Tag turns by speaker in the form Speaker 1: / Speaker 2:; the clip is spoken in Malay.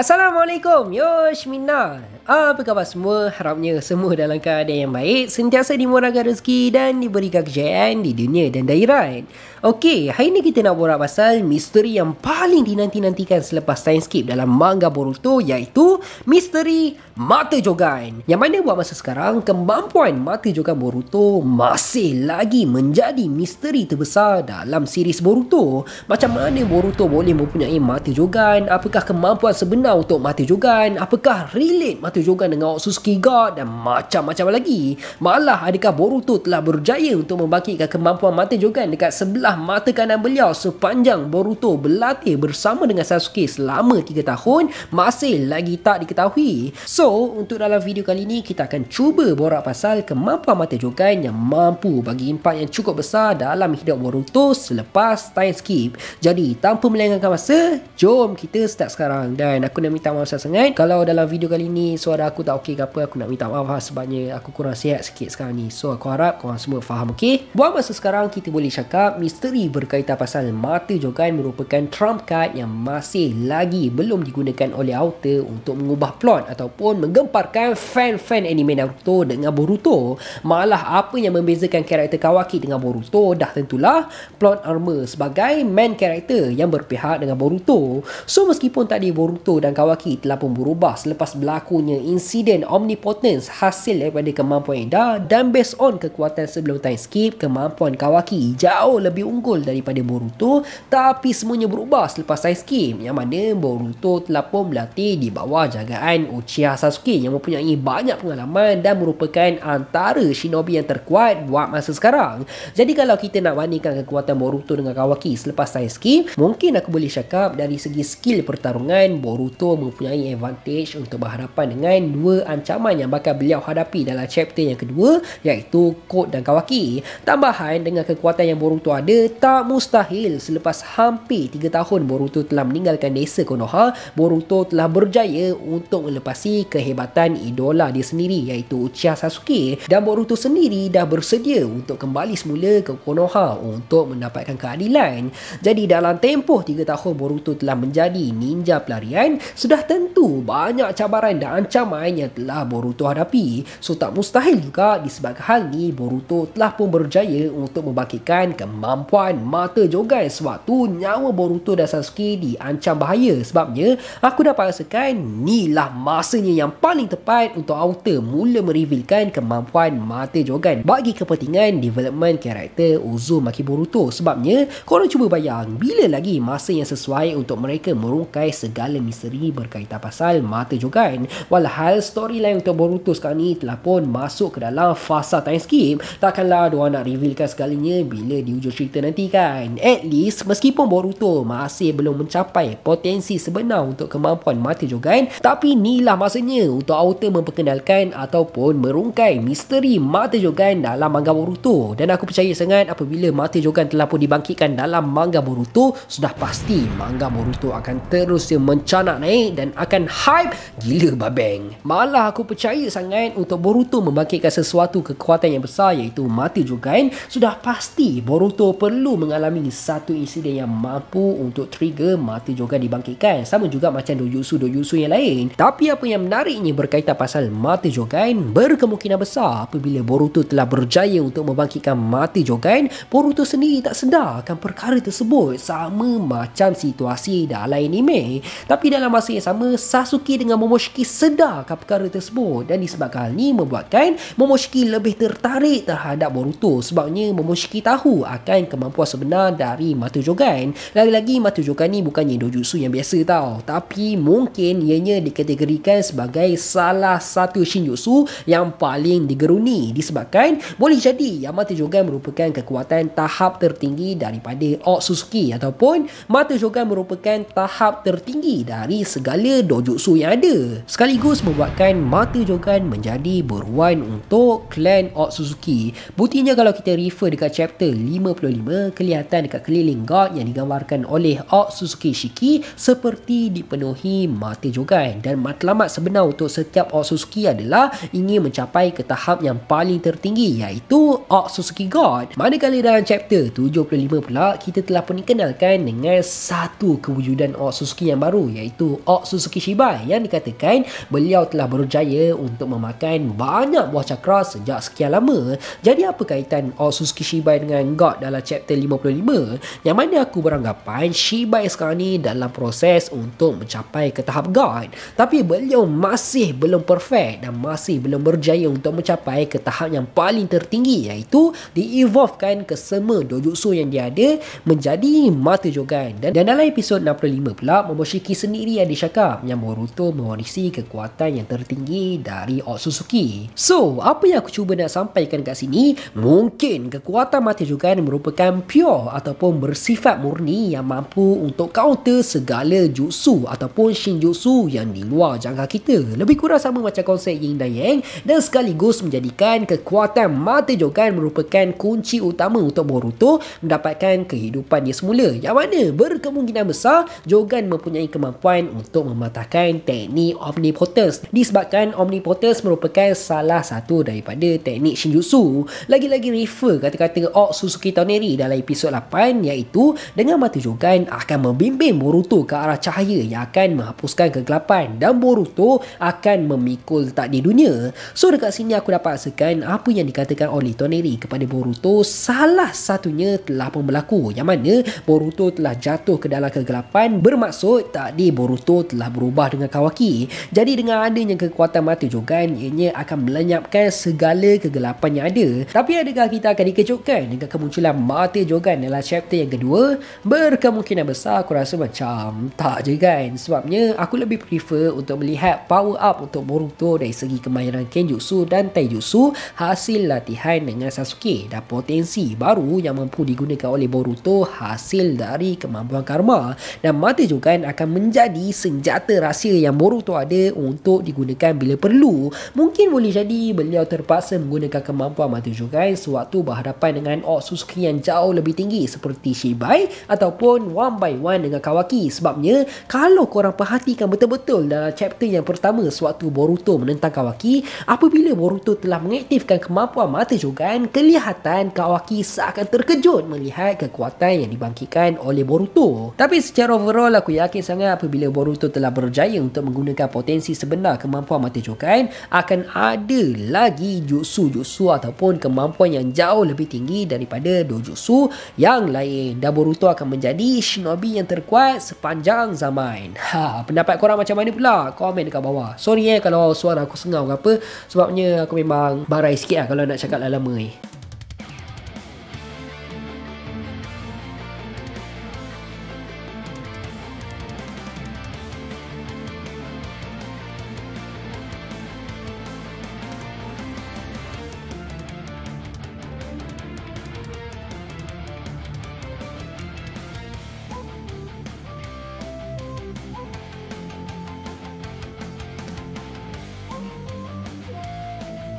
Speaker 1: Assalamualaikum, Yosh Minna. Apa khabar semua? Harapnya semua dalam keadaan yang baik, sentiasa dimurahkan rezeki dan diberikan kejayaan di dunia dan daerah. Okey, hari ni kita nak borak pasal misteri yang paling dinanti-nantikan selepas time skip dalam manga Boruto iaitu misteri Mata Jogan. Yang mana buat masa sekarang, kemampuan Mata Jogan Boruto masih lagi menjadi misteri terbesar dalam siri Boruto. Macam mana Boruto boleh mempunyai Mata Jogan? Apakah kemampuan sebenar untuk Mata Jogan? Apakah relate Mata Jogan dengan Otsutsuki God dan macam-macam lagi. Malah adakah Boruto telah berjaya untuk membangkitkan kemampuan Mata Jogan dekat sebelah mata kanan beliau sepanjang Boruto berlatih bersama dengan Sasuke selama 3 tahun masih lagi tak diketahui. So, untuk dalam video kali ini kita akan cuba borak pasal kemampuan Mata Jogan yang mampu bagi impak yang cukup besar dalam hidup Boruto selepas time skip. Jadi, tanpa melengahkan masa, jom kita start sekarang. Dan aku nak minta maaf sangat kalau dalam video kali ini suara aku tak okey ke apa aku nak minta maaf lah sebabnya aku kurang sihat sikit sekarang ni so aku harap korang semua faham okey buat masa sekarang kita boleh cakap misteri berkaitan pasal mata jogan merupakan trump card yang masih lagi belum digunakan oleh author untuk mengubah plot ataupun menggemparkan fan-fan anime Naruto dengan Boruto malah apa yang membezakan karakter Kawaki dengan Boruto dah tentulah plot armor sebagai main karakter yang berpihak dengan Boruto so meskipun tadi Boruto dan Kawaki telah pun berubah selepas berlakunya punya insiden omnipotence hasil daripada kemampuan Eda dan based on kekuatan sebelum time skip, kemampuan Kawaki jauh lebih unggul daripada Boruto tapi semuanya berubah selepas time skip yang mana Boruto telah pun berlatih di bawah jagaan Uchiha Sasuke yang mempunyai banyak pengalaman dan merupakan antara shinobi yang terkuat buat masa sekarang. Jadi kalau kita nak bandingkan kekuatan Boruto dengan Kawaki selepas time skip, mungkin aku boleh cakap dari segi skill pertarungan, Boruto mempunyai advantage untuk berhadapan dengan dengan dua ancaman yang bakal beliau hadapi dalam chapter yang kedua iaitu Kod dan Kawaki. Tambahan dengan kekuatan yang Boruto ada tak mustahil selepas hampir tiga tahun Boruto telah meninggalkan desa Konoha, Boruto telah berjaya untuk melepasi kehebatan idola dia sendiri iaitu Uchiha Sasuke dan Boruto sendiri dah bersedia untuk kembali semula ke Konoha untuk mendapatkan keadilan. Jadi dalam tempoh tiga tahun Boruto telah menjadi ninja pelarian, sudah tentu banyak cabaran dan ancaman yang telah Boruto hadapi. So tak mustahil juga disebabkan hal ni Boruto telah pun berjaya untuk membangkitkan kemampuan mata jogai sewaktu nyawa Boruto dan Sasuke diancam bahaya. Sebabnya aku dapat rasakan lah masanya yang paling tepat untuk Outer mula merevealkan kemampuan mata jogan bagi kepentingan development karakter Uzumaki Boruto. Sebabnya korang cuba bayang bila lagi masa yang sesuai untuk mereka merungkai segala misteri berkaitan pasal mata jogan. Walau awal hal storyline untuk Boruto sekarang ni telah pun masuk ke dalam fasa time skip. Takkanlah dia nak revealkan segalanya bila di hujung cerita nanti kan. At least meskipun Boruto masih belum mencapai potensi sebenar untuk kemampuan mati Jogain, tapi inilah masanya untuk author memperkenalkan ataupun merungkai misteri mata Jogain dalam manga Boruto. Dan aku percaya sangat apabila mata Jogain telah pun dibangkitkan dalam manga Boruto, sudah pasti manga Boruto akan terus mencanak naik dan akan hype gila babe. Bang. Malah aku percaya sangat untuk Boruto membangkitkan sesuatu kekuatan yang besar iaitu mati Jugain. Sudah pasti Boruto perlu mengalami satu insiden yang mampu untuk trigger mati Jugain dibangkitkan. Sama juga macam Dojutsu-Dojutsu yang lain. Tapi apa yang menariknya berkaitan pasal mati Jugain berkemungkinan besar apabila Boruto telah berjaya untuk membangkitkan mati Jugain, Boruto sendiri tak sedar akan perkara tersebut sama macam situasi dalam anime. Tapi dalam masa yang sama, Sasuke dengan Momoshiki sedar sedarkan perkara tersebut dan disebabkan hal ini membuatkan Momoshiki lebih tertarik terhadap Boruto sebabnya Momoshiki tahu akan kemampuan sebenar dari Mata Jogan lagi-lagi Mata Jogan ni bukannya dojutsu yang biasa tau tapi mungkin ianya dikategorikan sebagai salah satu Shinjutsu yang paling digeruni disebabkan boleh jadi yang Mata Jogan merupakan kekuatan tahap tertinggi daripada Otsutsuki ataupun Mata Jogan merupakan tahap tertinggi dari segala dojutsu yang ada sekali sekaligus membuatkan mata jogan menjadi beruan untuk Klan Ox Suzuki. Buktinya kalau kita refer dekat chapter 55, kelihatan dekat keliling god yang digambarkan oleh Ox Suzuki Shiki seperti dipenuhi mata jogan dan matlamat sebenar untuk setiap Ox Suzuki adalah ingin mencapai ke tahap yang paling tertinggi iaitu Ox Suzuki God. Manakala dalam chapter 75 pula, kita telah pun dikenalkan dengan satu kewujudan Ox Suzuki yang baru iaitu Ox Suzuki Shibai yang dikatakan beliau telah berjaya untuk memakan banyak buah cakra sejak sekian lama. Jadi apa kaitan Osusuki Shibai dengan God dalam chapter 55? Yang mana aku beranggapan Shibai sekarang ni dalam proses untuk mencapai ke tahap God. Tapi beliau masih belum perfect dan masih belum berjaya untuk mencapai ke tahap yang paling tertinggi iaitu di-evolvekan ke semua dojutsu yang dia ada menjadi mata jogan. Dan, dan dalam episod 65 pula, Momoshiki sendiri yang dicakap yang Boruto mewarisi kekuatan kekuatan yang tertinggi dari Ox Suzuki. So, apa yang aku cuba nak sampaikan kat sini, mungkin kekuatan mati jugaan merupakan pure ataupun bersifat murni yang mampu untuk counter segala jutsu ataupun shinjutsu yang di luar jangka kita. Lebih kurang sama macam konsep Ying dan Yang dan sekaligus menjadikan kekuatan mata jogan merupakan kunci utama untuk Boruto mendapatkan kehidupan dia semula. Yang mana berkemungkinan besar jogan mempunyai kemampuan untuk mematahkan teknik omnipotent Omnipotence disebabkan Omnipotence merupakan salah satu daripada teknik Shinjutsu. Lagi-lagi refer kata-kata Ok Suzuki Toneri dalam episod 8 iaitu dengan mata jogan akan membimbing Boruto ke arah cahaya yang akan menghapuskan kegelapan dan Boruto akan memikul takdir dunia. So dekat sini aku dapat rasakan apa yang dikatakan oleh Toneri kepada Boruto salah satunya telah pun berlaku yang mana Boruto telah jatuh ke dalam kegelapan bermaksud takdir Boruto telah berubah dengan Kawaki. Jadi dengan adanya kekuatan mata jogan ianya akan melenyapkan segala kegelapan yang ada tapi adakah kita akan dikejutkan dengan kemunculan mata jogan dalam chapter yang kedua berkemungkinan besar aku rasa macam tak je kan sebabnya aku lebih prefer untuk melihat power up untuk Boruto dari segi kemahiran Kenjutsu dan Taijutsu hasil latihan dengan Sasuke dan potensi baru yang mampu digunakan oleh Boruto hasil dari kemampuan karma dan mata jogan akan menjadi senjata rahsia yang Boruto ada untuk digunakan bila perlu. Mungkin boleh jadi beliau terpaksa menggunakan kemampuan mata jurai sewaktu berhadapan dengan Otsutsuki yang jauh lebih tinggi seperti Shibai ataupun one by one dengan Kawaki. Sebabnya kalau korang perhatikan betul-betul dalam chapter yang pertama sewaktu Boruto menentang Kawaki, apabila Boruto telah mengaktifkan kemampuan mata jurai, kelihatan Kawaki seakan terkejut melihat kekuatan yang dibangkitkan oleh Boruto. Tapi secara overall aku yakin sangat apabila Boruto telah berjaya untuk menggunakan potensi sebenar kemampuan mata cokain akan ada lagi jutsu-jutsu ataupun kemampuan yang jauh lebih tinggi daripada dojutsu yang lain dan Boruto akan menjadi shinobi yang terkuat sepanjang zaman ha, pendapat korang macam mana pula komen dekat bawah sorry eh kalau suara aku sengau ke apa sebabnya aku memang barai sikit lah kalau nak cakap lah lama ni eh.